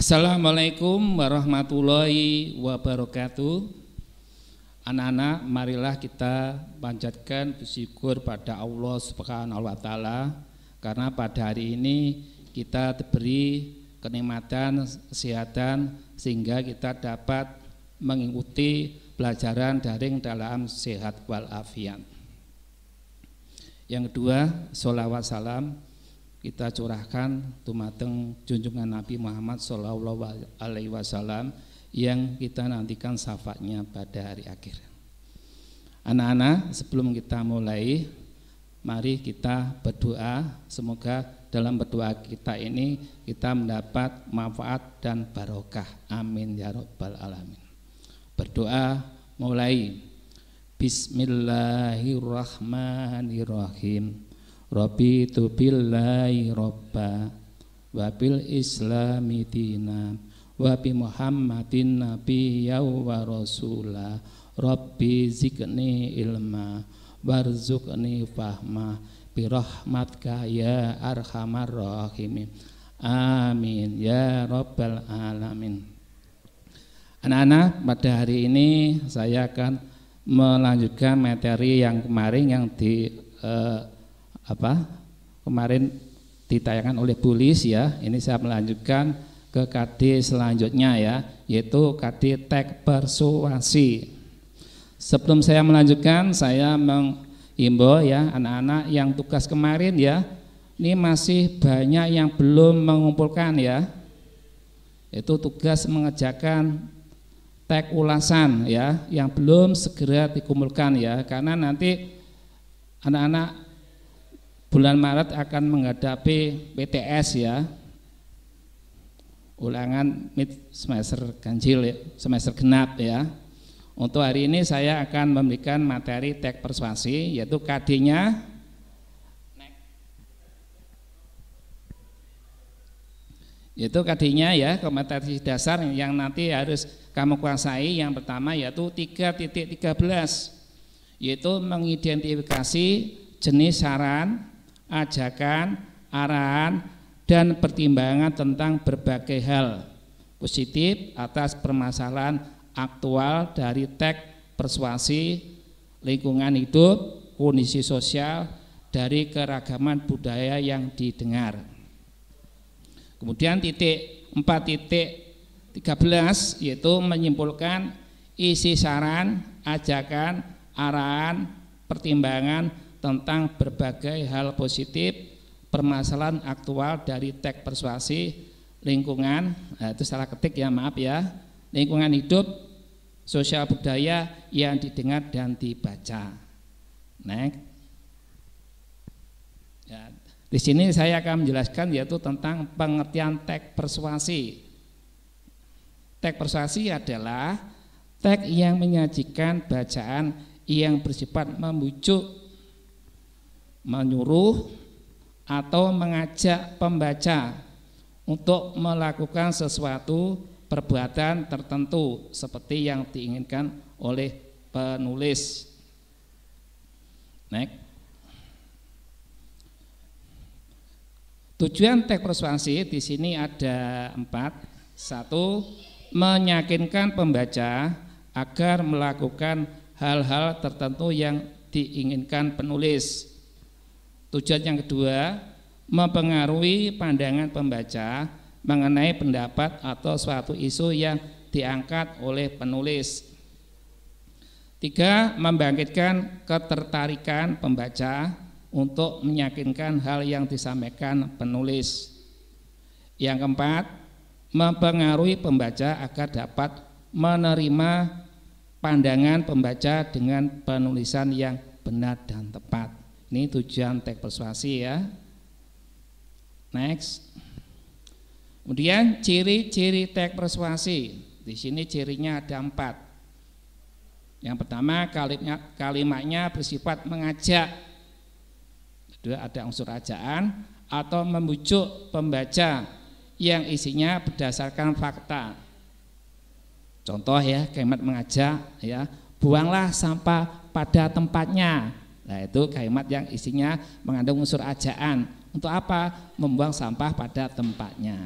Assalamualaikum warahmatullahi wabarakatuh. Anak-anak, marilah kita panjatkan bersyukur pada Allah Subhanahu wa taala karena pada hari ini kita diberi kenikmatan, kesehatan sehingga kita dapat mengikuti pelajaran daring dalam sehat walafiat. Yang kedua, sholawat salam kita curahkan tumateng junjungan Nabi Muhammad Shallallahu Alaihi Wasallam yang kita nantikan syafaatnya pada hari akhir. Anak-anak, sebelum kita mulai, mari kita berdoa. Semoga dalam berdoa kita ini kita mendapat manfaat dan barokah. Amin ya robbal alamin. Berdoa mulai. Bismillahirrahmanirrahim. Rabbi tu billahi robba wabil islami dinan wa bi muhammadin nabiyya wa rasula rabbi zikni ilma warzukni fahma bi rahmatka ya arhamar rahimin amin ya rabbal alamin anak-anak pada hari ini saya akan melanjutkan materi yang kemarin yang di uh, apa kemarin ditayangkan oleh polis ya. Ini saya melanjutkan ke KD selanjutnya ya, yaitu KD tag persuasi. Sebelum saya melanjutkan, saya mengimbau ya anak-anak yang tugas kemarin ya, ini masih banyak yang belum mengumpulkan ya. Itu tugas mengejakan tag ulasan ya, yang belum segera dikumpulkan ya, karena nanti anak-anak bulan Maret akan menghadapi PTS ya ulangan mid semester ganjil ya, semester genap ya untuk hari ini saya akan memberikan materi tek persuasi yaitu KD-nya yaitu KD-nya ya kompetensi dasar yang nanti harus kamu kuasai yang pertama yaitu 3.13 yaitu mengidentifikasi jenis saran ajakan, arahan, dan pertimbangan tentang berbagai hal positif atas permasalahan aktual dari teks persuasi, lingkungan hidup, kondisi sosial, dari keragaman budaya yang didengar. Kemudian titik 4 titik 13 yaitu menyimpulkan isi saran, ajakan, arahan, pertimbangan tentang berbagai hal positif permasalahan aktual dari teks persuasi lingkungan nah, itu salah ketik ya maaf ya lingkungan hidup sosial budaya yang didengar dan dibaca next ya, di sini saya akan menjelaskan yaitu tentang pengertian teks persuasi teks persuasi adalah teks yang menyajikan bacaan yang bersifat membujuk menyuruh atau mengajak pembaca untuk melakukan sesuatu perbuatan tertentu seperti yang diinginkan oleh penulis. Next. Tujuan teks persuasi di sini ada empat. Satu, meyakinkan pembaca agar melakukan hal-hal tertentu yang diinginkan penulis. Tujuan yang kedua, mempengaruhi pandangan pembaca mengenai pendapat atau suatu isu yang diangkat oleh penulis. Tiga, membangkitkan ketertarikan pembaca untuk meyakinkan hal yang disampaikan penulis. Yang keempat, mempengaruhi pembaca agar dapat menerima pandangan pembaca dengan penulisan yang benar dan tepat. Ini tujuan teks persuasi ya. Next. Kemudian ciri-ciri teks persuasi. Di sini cirinya ada empat. Yang pertama kalimatnya, kalimatnya bersifat mengajak. Kedua ada unsur ajaan atau membujuk pembaca yang isinya berdasarkan fakta. Contoh ya kalimat mengajak ya buanglah sampah pada tempatnya Nah itu kalimat yang isinya mengandung unsur ajaan. Untuk apa? Membuang sampah pada tempatnya.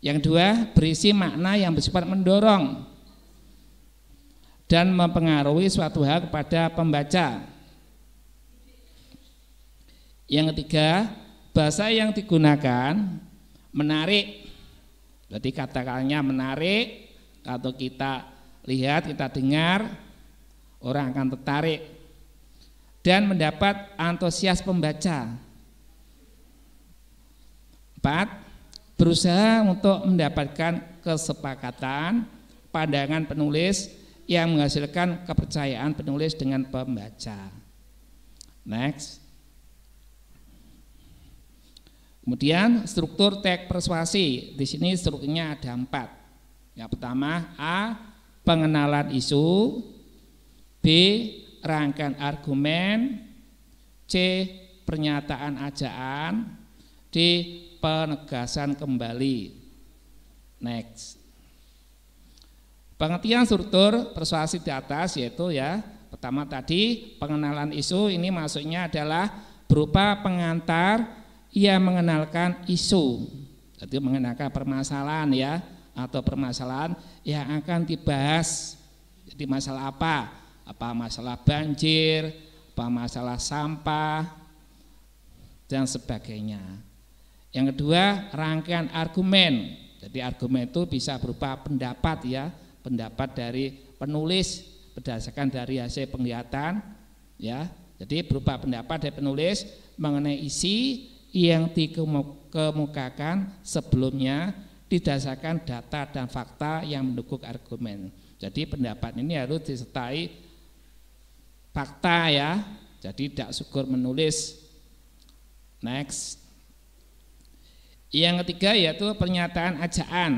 Yang dua, berisi makna yang bersifat mendorong dan mempengaruhi suatu hal kepada pembaca. Yang ketiga, bahasa yang digunakan menarik. Berarti katakannya menarik, atau kita lihat, kita dengar, orang akan tertarik dan mendapat antusias pembaca. Empat, berusaha untuk mendapatkan kesepakatan pandangan penulis yang menghasilkan kepercayaan penulis dengan pembaca. Next. Kemudian struktur teks persuasi. Di sini strukturnya ada empat. Yang pertama A. Pengenalan isu B rangkaian argumen, C pernyataan ajaan, D penegasan kembali. Next. Pengertian struktur persuasi di atas yaitu ya pertama tadi pengenalan isu ini maksudnya adalah berupa pengantar ia mengenalkan isu jadi mengenalkan permasalahan ya atau permasalahan yang akan dibahas jadi masalah apa apa masalah banjir, apa masalah sampah, dan sebagainya. Yang kedua, rangkaian argumen. Jadi argumen itu bisa berupa pendapat ya, pendapat dari penulis berdasarkan dari hasil penglihatan ya. Jadi berupa pendapat dari penulis mengenai isi yang dikemukakan sebelumnya didasarkan data dan fakta yang mendukung argumen. Jadi pendapat ini harus disertai fakta ya. Jadi tidak Syukur menulis next. Yang ketiga yaitu pernyataan ajaan.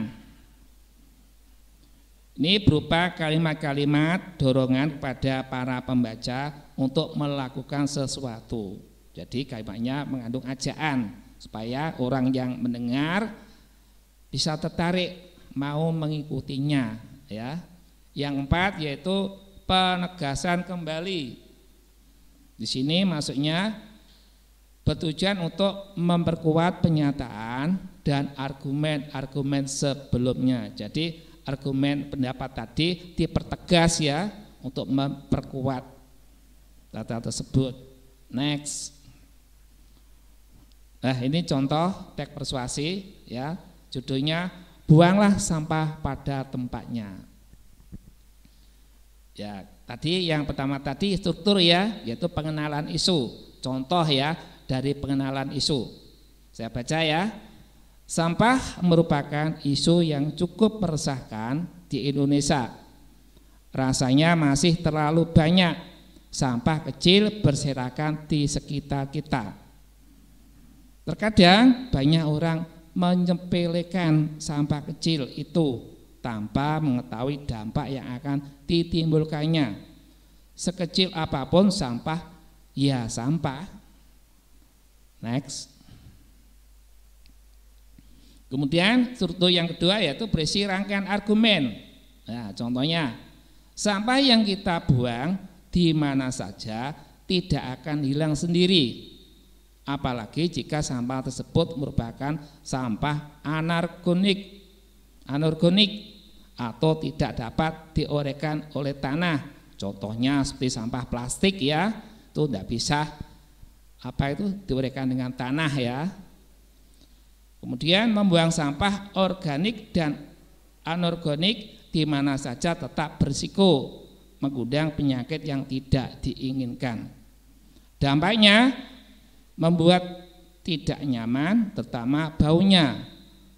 Ini berupa kalimat-kalimat dorongan kepada para pembaca untuk melakukan sesuatu. Jadi kalimatnya mengandung ajaan supaya orang yang mendengar bisa tertarik mau mengikutinya ya. Yang empat yaitu penegasan kembali. Di sini maksudnya bertujuan untuk memperkuat pernyataan dan argumen-argumen sebelumnya. Jadi argumen pendapat tadi dipertegas ya untuk memperkuat data tersebut. Next. Nah, ini contoh teks persuasi ya. Judulnya buanglah sampah pada tempatnya. Ya, tadi yang pertama tadi struktur ya, yaitu pengenalan isu. Contoh ya dari pengenalan isu. Saya baca ya. Sampah merupakan isu yang cukup meresahkan di Indonesia. Rasanya masih terlalu banyak sampah kecil berserakan di sekitar kita. Terkadang banyak orang menyepelekan sampah kecil itu tanpa mengetahui dampak yang akan ditimbulkannya. Sekecil apapun sampah, ya sampah. Next. Kemudian struktur yang kedua yaitu berisi rangkaian argumen. Nah, contohnya, sampah yang kita buang di mana saja tidak akan hilang sendiri. Apalagi jika sampah tersebut merupakan sampah anorganik. Anorganik atau tidak dapat diorekan oleh tanah. Contohnya seperti sampah plastik ya, itu tidak bisa apa itu diorekan dengan tanah ya. Kemudian membuang sampah organik dan anorganik di mana saja tetap berisiko mengundang penyakit yang tidak diinginkan. Dampaknya membuat tidak nyaman, terutama baunya.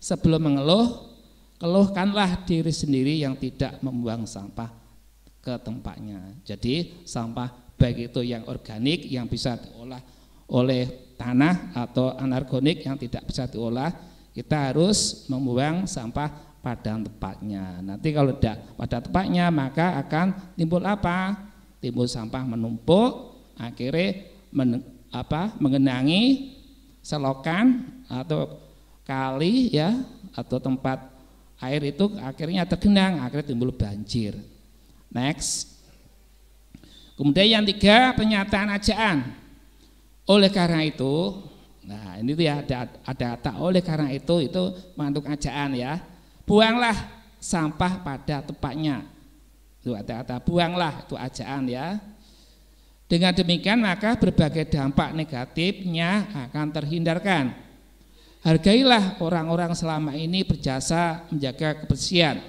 Sebelum mengeluh, keluhkanlah diri sendiri yang tidak membuang sampah ke tempatnya. Jadi sampah baik itu yang organik yang bisa diolah oleh tanah atau anorganik yang tidak bisa diolah, kita harus membuang sampah pada tempatnya. Nanti kalau tidak pada tempatnya maka akan timbul apa? Timbul sampah menumpuk, akhirnya men, apa, mengenangi selokan atau kali ya atau tempat air itu akhirnya tergenang, akhirnya timbul banjir. Next. Kemudian yang tiga, pernyataan ajaan. Oleh karena itu, nah ini tuh ya ada ada tak oleh karena itu itu mengandung ajaan ya. Buanglah sampah pada tempatnya. Itu ada kata buanglah itu ajaan ya. Dengan demikian maka berbagai dampak negatifnya akan terhindarkan. Hargailah orang-orang selama ini berjasa menjaga kebersihan.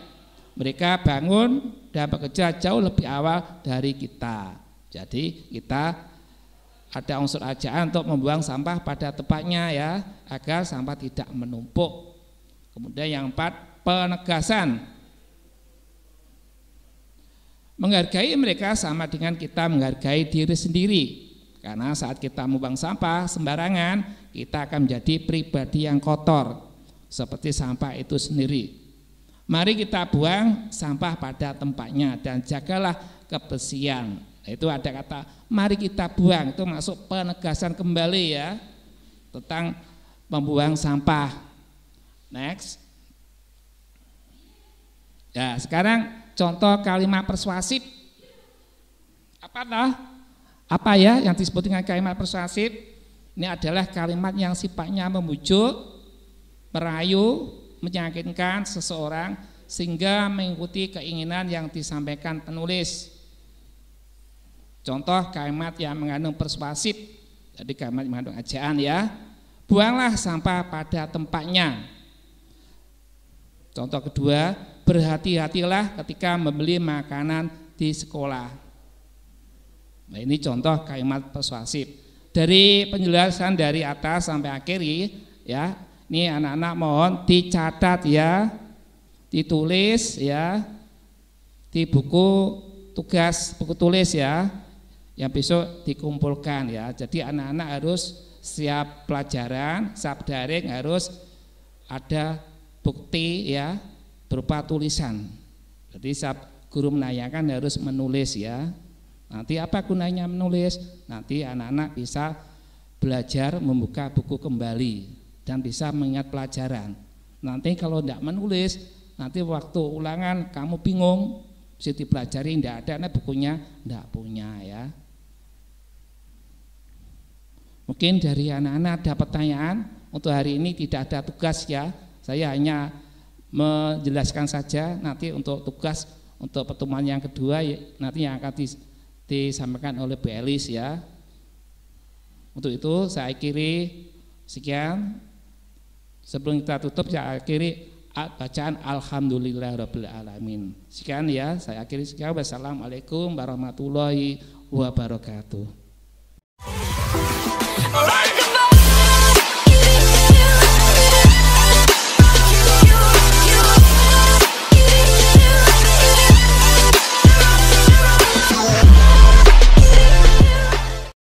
Mereka bangun dan bekerja jauh lebih awal dari kita. Jadi kita ada unsur ajaan untuk membuang sampah pada tempatnya ya, agar sampah tidak menumpuk. Kemudian yang empat, penegasan. Menghargai mereka sama dengan kita menghargai diri sendiri. Karena saat kita membuang sampah sembarangan, kita akan menjadi pribadi yang kotor, seperti sampah itu sendiri. Mari kita buang sampah pada tempatnya dan jagalah kebersihan. Itu ada kata mari kita buang itu masuk penegasan kembali ya tentang membuang sampah. Next. Ya, sekarang contoh kalimat persuasif. Apa toh? Apa ya yang disebut dengan kalimat persuasif? Ini adalah kalimat yang sifatnya memujuk, merayu, menyakinkan seseorang sehingga mengikuti keinginan yang disampaikan penulis. Contoh kalimat yang mengandung persuasif, jadi kalimat mengandung ajaan ya. Buanglah sampah pada tempatnya. Contoh kedua, berhati-hatilah ketika membeli makanan di sekolah. Nah, ini contoh kalimat persuasif. Dari penjelasan dari atas sampai akhir ya. Ini anak-anak mohon dicatat ya, ditulis ya di buku tugas buku tulis ya yang besok dikumpulkan ya. Jadi anak-anak harus siap pelajaran, siap daring harus ada bukti ya berupa tulisan. Jadi siap guru menanyakan harus menulis ya Nanti apa gunanya menulis? Nanti anak-anak bisa belajar membuka buku kembali dan bisa mengingat pelajaran. Nanti kalau tidak menulis, nanti waktu ulangan kamu bingung, mesti dipelajari tidak ada, nah bukunya tidak punya ya. Mungkin dari anak-anak ada pertanyaan untuk hari ini tidak ada tugas ya. Saya hanya menjelaskan saja nanti untuk tugas untuk pertemuan yang kedua nanti yang akan disampaikan oleh Bu ya. Untuk itu saya akhiri sekian. Sebelum kita tutup saya akhiri bacaan Alhamdulillah Rabbil Alamin. Sekian ya, saya akhiri sekian. Wassalamualaikum warahmatullahi wabarakatuh. Alright.